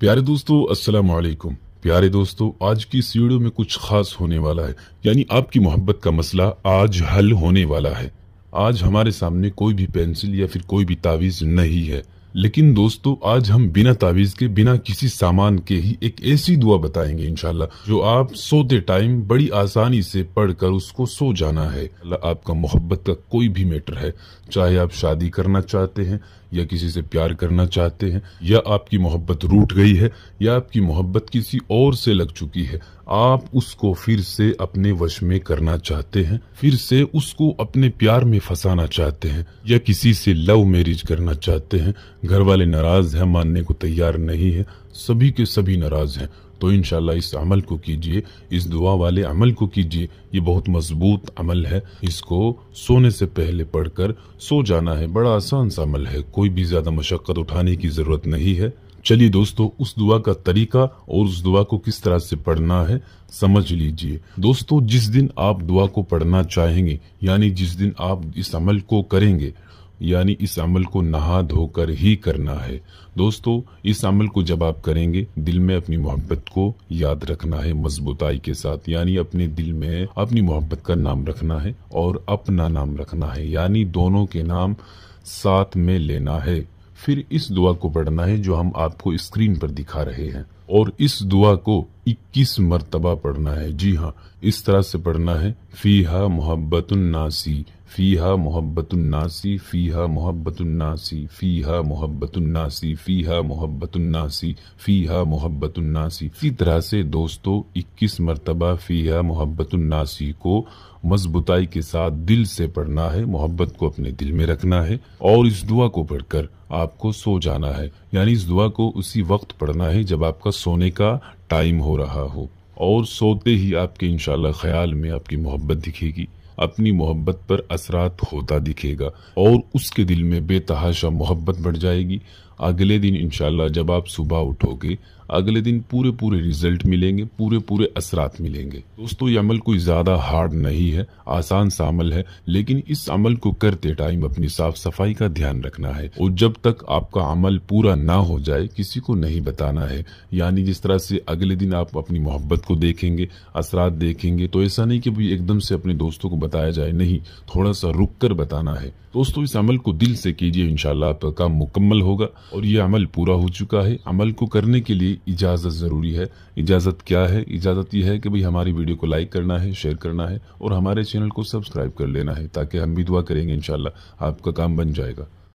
प्यारे दोस्तों अस्सलाम वालेकुम प्यारे दोस्तों आज की इस वीडियो में कुछ खास होने वाला है यानी आपकी मोहब्बत का मसला आज हल होने वाला है आज हमारे सामने कोई भी पेंसिल या फिर कोई भी तावीज़ नहीं है लेकिन दोस्तों आज हम बिना तावीज के बिना किसी सामान के ही एक ऐसी दुआ बताएंगे इनशाला जो आप सोते टाइम बड़ी आसानी से पढ़कर उसको सो जाना है आपका मोहब्बत का कोई भी मैटर है चाहे आप शादी करना चाहते हैं या किसी से प्यार करना चाहते हैं या आपकी मोहब्बत रूट गई है या आपकी मोहब्बत किसी और से लग चुकी है आप उसको फिर से अपने वश में करना चाहते हैं फिर से उसको अपने प्यार में फंसाना चाहते हैं या किसी से लव मैरिज करना चाहते हैं घर वाले नाराज़ हैं मानने को तैयार नहीं है सभी के सभी नाराज़ हैं तो इन इस अमल को कीजिए इस दुआ वाले अमल को कीजिए ये बहुत मजबूत अमल है इसको सोने से पहले पढ़कर सो जाना है बड़ा आसान सा अमल है कोई भी ज़्यादा मशक्क़त उठाने की ज़रूरत नहीं है चलिए दोस्तों उस दुआ का तरीका और उस दुआ को किस तरह से पढ़ना है समझ लीजिए दोस्तों जिस दिन आप दुआ को पढ़ना चाहेंगे यानी जिस दिन आप इस अमल को करेंगे यानी इस अमल को नहा धोकर ही करना है दोस्तों इस अमल को जब आप करेंगे दिल में अपनी मोहब्बत को याद रखना है मजबूताई के साथ यानी अपने दिल में अपनी मोहब्बत का नाम रखना है और अपना नाम रखना है यानी दोनों के नाम साथ में लेना है फिर इस दुआ को पढ़ना है जो हम आपको स्क्रीन पर दिखा रहे हैं और इस दुआ को इक्कीस मरतबा पढ़ना है जी हाँ इस तरह से पढ़ना है फ़ी हा नासी फ़ी हा नासी फ़ी हा नासी फ़ी हा नासी फ़ी हा नासी फ़ी हा नासी इसी तरह से दोस्तों इक्कीस मरतबा फ़ी हा नासी को मजबूताई के साथ दिल से पढ़ना है मोहब्बत को अपने दिल में रखना है और इस दुआ को पढ़कर आपको सो जाना है यानी इस दुआ को उसी वक्त पढ़ना है जब आपका सोने का टाइम हो रहा हो और सोते ही आपके इन ख्याल में आपकी मोहब्बत दिखेगी अपनी मोहब्बत पर असरात होता दिखेगा और उसके दिल में बेतहाशा मोहब्बत बढ़ जाएगी अगले दिन इनशाला जब आप सुबह उठोगे अगले दिन पूरे पूरे रिजल्ट मिलेंगे पूरे पूरे असरात मिलेंगे दोस्तों ये अमल कोई ज़्यादा हार्ड नहीं है आसान सा अमल है लेकिन इस अमल को करते टाइम अपनी साफ सफाई का ध्यान रखना है और जब तक आपका अमल पूरा ना हो जाए किसी को नहीं बताना है यानी जिस तरह से अगले दिन आप अपनी मोहब्बत को देखेंगे असरात देखेंगे तो ऐसा नहीं कि एकदम से अपने दोस्तों को बताया जाए नहीं थोड़ा सा रुक कर बताना है दोस्तों इस अमल को दिल से कीजिए इनशाला आपका काम मुकम्मल होगा और ये अमल पूरा हो चुका है अमल को करने के लिए इजाज़त ज़रूरी है इजाज़त क्या है इजाज़त यह है कि भाई हमारी वीडियो को लाइक करना है शेयर करना है और हमारे चैनल को सब्सक्राइब कर लेना है ताकि हम भी दुआ करेंगे इनशाला आपका काम बन जाएगा